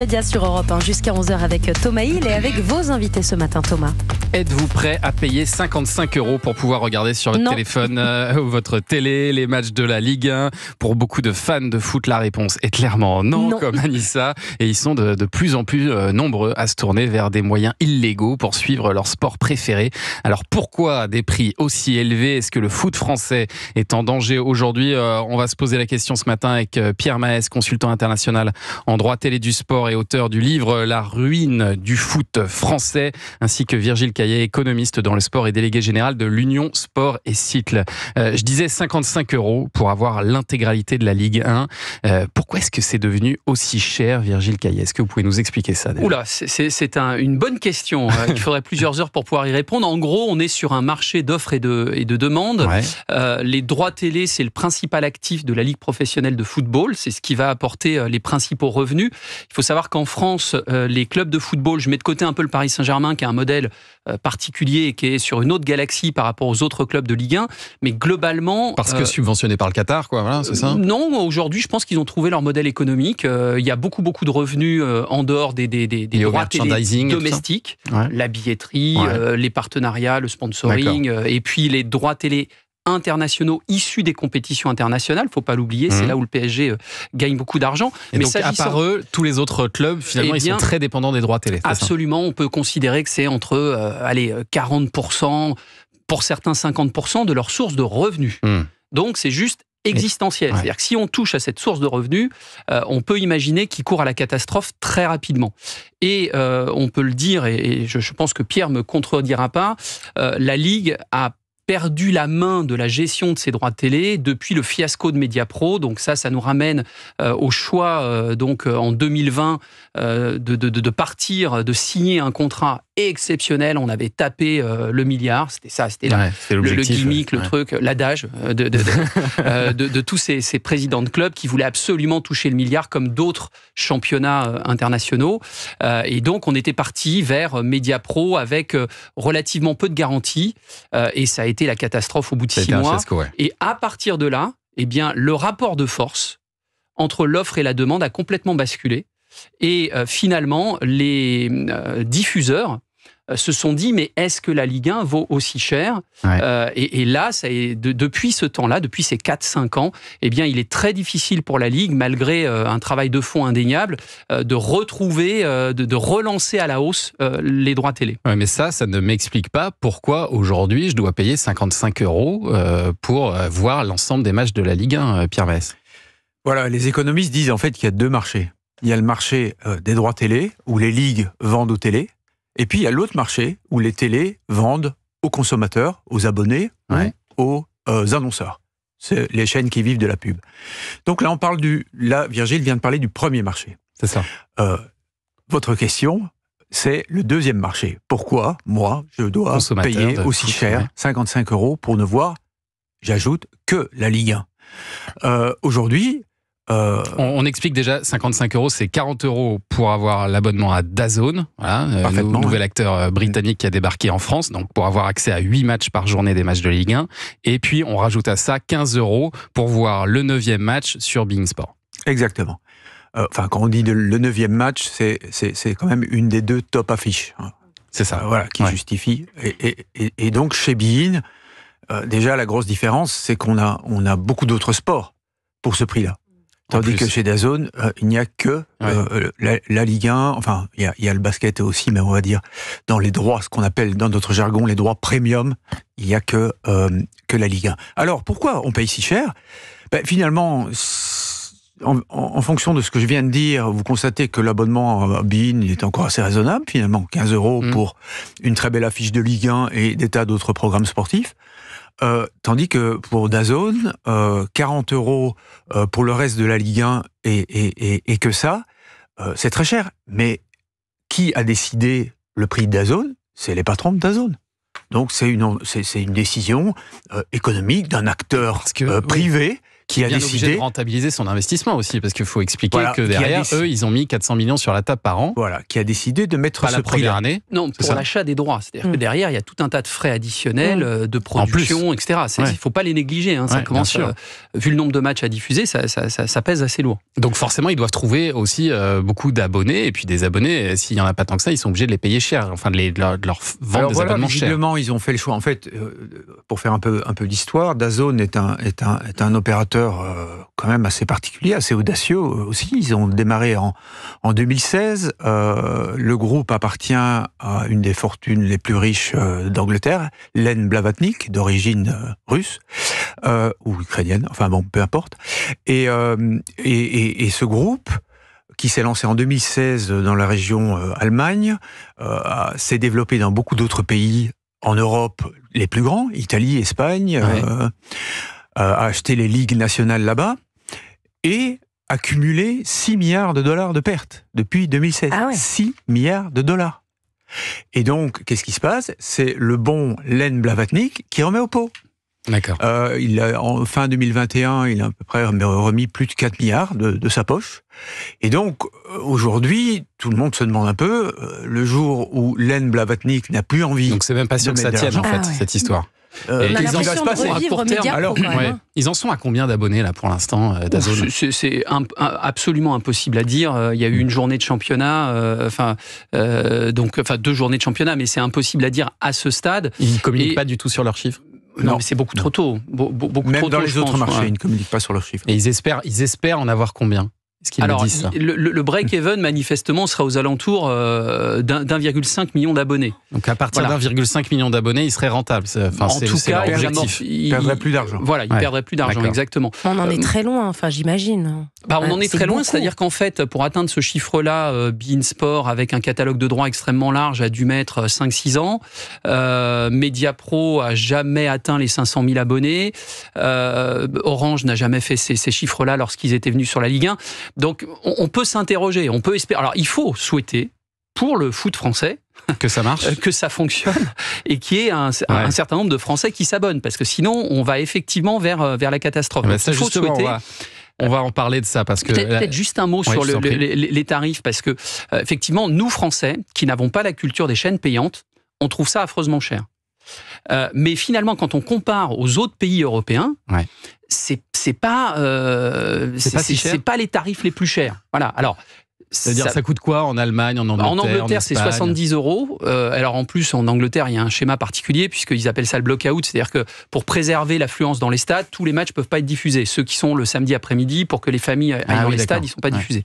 Média sur Europe jusqu'à 11h avec Thomas Hill et avec vos invités ce matin, Thomas. Êtes-vous prêt à payer 55 euros pour pouvoir regarder sur votre téléphone euh, ou votre télé les matchs de la Ligue 1 Pour beaucoup de fans de foot, la réponse est clairement non, comme Anissa. Et ils sont de, plus en plus euh, nombreux à se tourner vers des moyens illégaux pour suivre leur sport préféré. Alors pourquoi des prix aussi élevés Est-ce que le foot français est en danger aujourd'hui euh, On va se poser la question ce matin avec Pierre Maes, consultant international en droit télé du sport et auteur du livre La ruine du foot français, ainsi que Virgile Caillet, économiste dans le sport et délégué général de l'Union Sport et Cycle. Euh, je disais 55 euros pour avoir l'intégralité de la Ligue 1. Euh, pourquoi est-ce que c'est devenu aussi cher, Virgile Caillet Est-ce que vous pouvez nous expliquer ça Oula, c'est une bonne question. Hein. Il faudrait plusieurs heures pour pouvoir y répondre. En gros, on est sur un marché d'offres et de, et de demandes. Euh, les droits télé, c'est le principal actif de la Ligue professionnelle de football. C'est ce qui va apporter les principaux revenus. Il faut savoir qu'en France, euh, les clubs de football, je mets de côté un peu le Paris Saint-Germain qui a un modèle euh, particulier et qui est sur une autre galaxie par rapport aux autres clubs de Ligue 1, mais globalement... Parce que euh, subventionné par le Qatar, quoi, voilà, c'est ça Non, aujourd'hui, je pense qu'ils ont trouvé leur modèle économique. Il y a beaucoup, beaucoup de revenus en dehors des, des, des, droits domestiques, la billetterie, les partenariats, le sponsoring, et puis les droits télé internationaux issus des compétitions internationales. Faut pas l'oublier, c'est mhm. là où le PSG euh, gagne beaucoup d'argent. Mais donc, à part eux, tous les autres clubs, finalement, eh ils sont très dépendants des droits télé. Absolument, on peut considérer que c'est entre euh, allez, 40%, euh, pour certains 50% de leur source de revenus. Hmm. Donc c'est juste existentiel. C'est-à-dire que si on touche à cette source de revenus, on peut imaginer qu'il court à la catastrophe très rapidement. Et on peut le dire, et, je, pense que Pierre me contredira pas, la Ligue a perdu la main de la gestion de ses droits de télé depuis le fiasco de Mediapro. Donc ça, ça nous ramène euh, au choix euh, donc euh, en 2020 de, de, partir, de signer un contrat exceptionnel. On avait tapé euh, le milliard, c'était ça, c'était le, gimmick, le truc, l'adage euh, euh, de, de, tous ces, présidents de clubs qui voulaient absolument toucher le milliard comme d'autres championnats internationaux. et donc, on était parti vers Media Pro avec relativement peu de garanties. et ça a été la catastrophe au bout de six mois. Et à partir de là, eh bien, le rapport de force entre l'offre et la demande a complètement basculé. Et finalement, les diffuseurs euh, se sont dit mais est-ce que la Ligue 1 vaut aussi cher euh, et, là, depuis ce temps-là, depuis ces 4-5 ans, eh bien, il est très difficile pour la Ligue, malgré euh, un travail de fond indéniable, de retrouver, de, relancer à la hausse les droits télé. mais ça, ça ne m'explique pas pourquoi aujourd'hui je dois payer 55 euros pour voir l'ensemble des matchs de la Ligue 1, Pierre Mess. Voilà, les économistes disent en fait qu'il y a deux marchés. Il y a le marché des droits télé, où les ligues vendent aux télé, et puis, il y a l'autre marché où les télés vendent aux consommateurs, aux abonnés, aux euh, annonceurs. C'est les chaînes qui vivent de la pub. Donc là, on parle du. Là, Virgile vient de parler du premier marché. C'est ça. Euh, votre question, c'est le deuxième marché. Pourquoi, moi, je dois payer aussi cher, 55 euros, pour ne voir, j'ajoute, que la Ligue 1 euh, Aujourd'hui, euh, on, explique déjà 55 euros, c'est 40 euros pour avoir l'abonnement à DAZN, euh, le nouvel acteur euh, britannique qui a débarqué en France, donc pour avoir accès à 8 matchs par journée des matchs de Ligue 1. Et puis on rajoute à ça 15 euros pour voir le 9e match sur Being Sport. Exactement. Enfin, quand on dit le 9e match, c'est quand même une des deux top affiches. Hein. C'est ça. voilà, qui justifie. Et, donc chez Bein, déjà la grosse différence, c'est qu'on a, on a beaucoup d'autres sports pour ce prix-là. Tandis que chez Dazone, euh, il n'y a que euh, la, Ligue 1, enfin, il y a, le basket aussi, mais on va dire, dans les droits, ce qu'on appelle dans notre jargon les droits premium, il n'y a que, euh, que la Ligue 1. Alors, pourquoi on paye si cher ben, Finalement, en, fonction de ce que je viens de dire, vous constatez que l'abonnement à BIN est encore assez raisonnable, finalement, 15 euros mm. pour une très belle affiche de Ligue 1 et des tas d'autres programmes sportifs. Euh, tandis que pour Dazone, 40 euh, euros euh, pour le reste de la Ligue 1 et, que ça, c'est très cher. Mais qui a décidé le prix de Dazone C'est les patrons de Dazone. Donc c'est une, décision économique d'un acteur privé qui a décidé de rentabiliser son investissement aussi, parce qu'il faut expliquer que derrière eux, ils ont mis 400 millions sur la table par an. Voilà, qui a décidé de mettre à ce la première année. Non, pour l'achat des droits. C'est-à-dire que hmm. derrière, il y a tout un tas de frais additionnels hmm. euh, de production, etc. Il ne faut pas les négliger. Hein, euh, vu le nombre de matchs à diffuser, ça, ça, pèse assez lourd. Donc forcément, ils doivent trouver aussi euh, beaucoup d'abonnés. Et puis des abonnés, s'il n'y en a pas tant que ça, ils sont obligés de les payer cher, enfin de, les, leur, vendre Alors, des voilà, ils ont fait le choix. En fait, pour faire un peu, un peu d'histoire, Dazone est un, est un opérateur euh, quand même assez particulier, assez audacieux euh, aussi. Ils ont démarré en, 2016. Euh, le groupe appartient à une des fortunes les plus riches d'Angleterre, Len Blavatnik, d'origine russe ou ukrainienne, enfin bon, peu importe. Et, et, ce groupe qui s'est lancé en 2016 dans la région Allemagne, s'est développé dans beaucoup d'autres pays en Europe, les plus grands, Italie, Espagne. Euh, a acheté les ligues nationales là-bas et accumulé 6 milliards de dollars de pertes depuis 2016. 6 ah milliards de dollars. Et donc, qu'est-ce qui se passe C'est le bon Len Blavatnik qui remet au pot. D'accord. Euh, en fin 2021, il a à peu près remis plus de 4 milliards de, sa poche. Et donc, euh, aujourd'hui, tout le monde se demande un peu, le jour où Len Blavatnik n'a plus envie. Donc, c'est même pas sûr que ça tienne, en fait, ah cette histoire. Euh, Alors, Ils en sont à combien d'abonnés là pour l'instant euh, C'est absolument impossible à dire. Euh, il y a eu une journée de championnat, enfin donc enfin deux journées de championnat, mais c'est impossible à dire à ce stade. Ils ne communiquent pas du tout sur leurs chiffres. Non, mais c'est beaucoup trop tôt. beaucoup Même dans les autres marchés, ils ne communiquent pas sur leurs chiffres. Et ils espèrent, ils espèrent en avoir combien alors, le, break-even, manifestement, sera aux alentours euh, d'1,5 million d'abonnés. Donc, à partir voilà. d'1,5 million d'abonnés, il serait rentable. en tout cas, il perdrait plus d'argent. Voilà, il perdrait plus d'argent, exactement. On en est euh, très loin, enfin, j'imagine. Bah, on en est, très loin, c'est-à-dire qu'en fait, pour atteindre ce chiffre-là, euh, Sport avec un catalogue de droits extrêmement large, a dû mettre 5-6 euh, ans. media Mediapro a jamais atteint les 500 000 abonnés. Orange n'a jamais fait ces, ces chiffres-là lorsqu'ils étaient venus sur la Ligue 1. Donc on, peut s'interroger, on peut espérer. Alors il faut souhaiter pour le foot français que ça marche, euh, que ça fonctionne et qu'il y ait un, certain nombre de Français qui s'abonnent parce que sinon on va effectivement vers euh, vers la catastrophe. Eh ben, on va... On va en parler de ça parce que peut-être juste un mot sur les, tarifs parce que euh, effectivement nous Français qui n'avons pas la culture des chaînes payantes, on trouve ça affreusement cher. mais finalement, quand on compare aux autres pays européens, ouais. c'est c'est pas euh, c'est pas, les tarifs les plus chers. Voilà. Alors c'est-à-dire, ça... coûte quoi en Allemagne, en Angleterre En Angleterre, c'est 70 euros. Euh, alors, en plus, en Angleterre, il y a un schéma particulier, puisqu'ils appellent ça le block-out. C'est-à-dire que pour préserver l'affluence dans les stades, tous les matchs ne peuvent pas être diffusés. Ceux qui sont le samedi après-midi, pour que les familles aillent ah dans les stades, ils ne sont pas diffusés.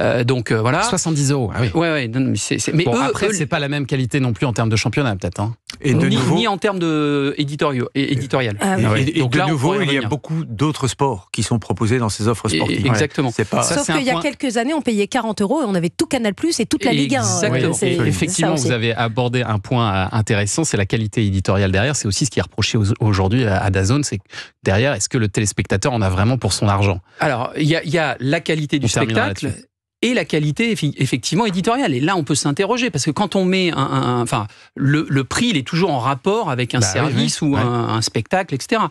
Euh, donc, euh, voilà. 70 euros, ah oui. Ouais, ouais, mais c'est, eux, après, c'est pas la même qualité non plus en termes de championnat, peut-être. Hein. Et de ni, ni, en termes de ah Et, éditorial. et, donc, de nouveau, il y a beaucoup d'autres sports qui sont proposés dans ces offres sportives. Exactement. Sauf qu'il y a quelques années, on payait 40 et on avait tout Canal Plus et toute la Ligue 1. effectivement, vous avez abordé un point euh, intéressant, c'est la qualité éditoriale derrière. C'est aussi ce qui est reproché aujourd'hui à Dazone, c'est derrière, est-ce que le téléspectateur en a vraiment pour son argent Alors, il y, a la qualité du spectacle et la qualité effectivement éditoriale. Et là, on peut s'interroger parce que quand on met un, enfin, le, prix, il est toujours en rapport avec un bah service ou un, spectacle, etc.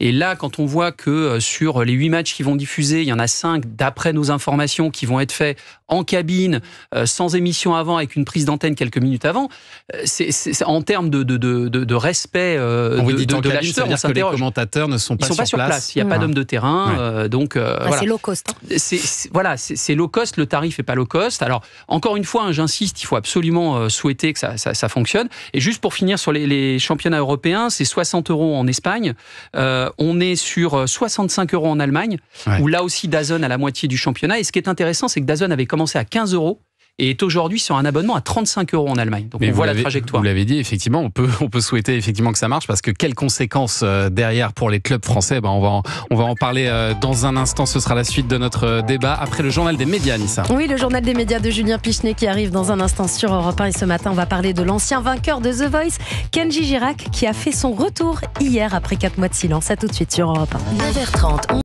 Et là, quand on voit que euh, sur les huit matchs qui vont diffuser, il y en a cinq d'après nos informations qui vont être faits en cabine, euh, sans émission avant, avec une prise d'antenne quelques minutes avant, euh, c'est en termes de, de, de, respect de, l'acheteur, on s'interroge. Les commentateurs ne sont pas, sont sur, pas sur place. Il n'y a pas d'homme de terrain, donc bah, C'est low cost. Hein. voilà, c'est low cost. Le tarif ne fait pas low cost. Alors, encore une fois, hein, j'insiste, il faut absolument euh, souhaiter que ça, fonctionne. Et juste pour finir sur les, championnats européens, c'est 60 euros en Espagne. Euh, on est sur 65 euh, euros en Allemagne, où là aussi Dazon à la moitié du championnat. Et ce qui est intéressant, c'est que Dazon avait commencé à 15 euros et est aujourd'hui sur un abonnement à 35 euros en Allemagne. Donc on voit la trajectoire. Vous l'avez dit, effectivement, on peut, on peut souhaiter effectivement que ça marche parce que quelles conséquences euh, derrière pour les clubs français ben, on, va en, on va en parler euh, dans un instant. Ce sera la suite de notre euh, débat après le journal des médias, Nissa. Oui, le journal des médias de Julien Pichenet qui arrive dans un instant sur Europe 1. Et ce matin, on va parler de l'ancien vainqueur de The Voice, Kenji Girac, qui a fait son retour hier après 4 mois de silence. À tout de suite sur Europe 1. 9h30.